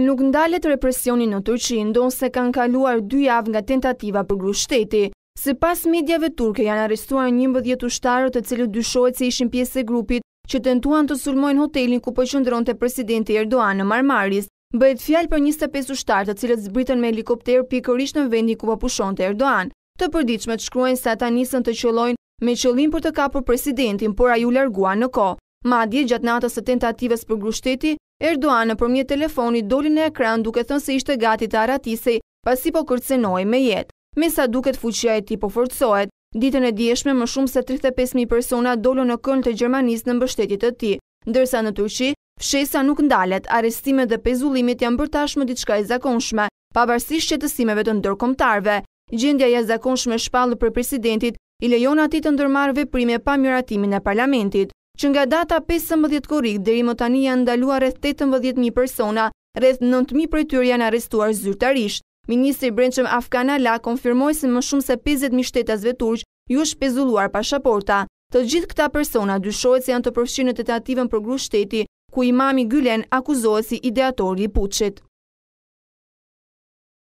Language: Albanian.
Nuk ndalet represionin në Turqi, ndonë se kanë kaluar dy javë nga tentativa për gru shteti. Se pas medjave turke janë arrestuar një mbëdhjet shtarët të cilë dyshojt se ishin pjesë e grupit që tentuan të sulmojnë hotelin ku përqëndron po të presidenti Erdoğan në Marmaris. Bëhet fjalë për 25 ushtarë të cilët zbritën me helikopter pikërisht në vendi ku përpushon po të Erdoğan. Të përdiqme të shkruajnë se ata nisën të qëllojnë me qëllim për të kapur presidentin, por a ju largua në ko. Madje, gjatë natës të tentatives për grushteti, Erdoan në përmje telefoni doli në ekran duke thënë se ishte gati të aratisej, pasi po kërcenoj me jetë. Me sa duket fuqia e ti po forcohet, ditën e dieshme më shumë se 35.000 persona dolo në kënd të Gjermanis në mbështetit të ti, ndërsa në Turqi, fshesa nuk ndalet, arestime dhe pezullimit janë bërtashme diçka e zakonshme, pavarësisht qëtësimeve të ndërkomtarve. Gjendja e zakonshme shpallë për presidentit i lejon ati të ndërmarve prime pa miratimin e parlamentit që nga data 15 korik dhe më tani janë ndalua rreth 18.000 persona, rreth 9.000 për tyri janë arrestuar zyrtarisht. Ministri Brençëm Afgana Ala konfirmoj se më shumë se 50.000 shtetasve turq ju është pezulluar pashaporta. Të gjithë këta persona dyshojt se janë të përfshinë të tativën për grushteti, ku imami Gülen akuzohet si ideatori i puqit.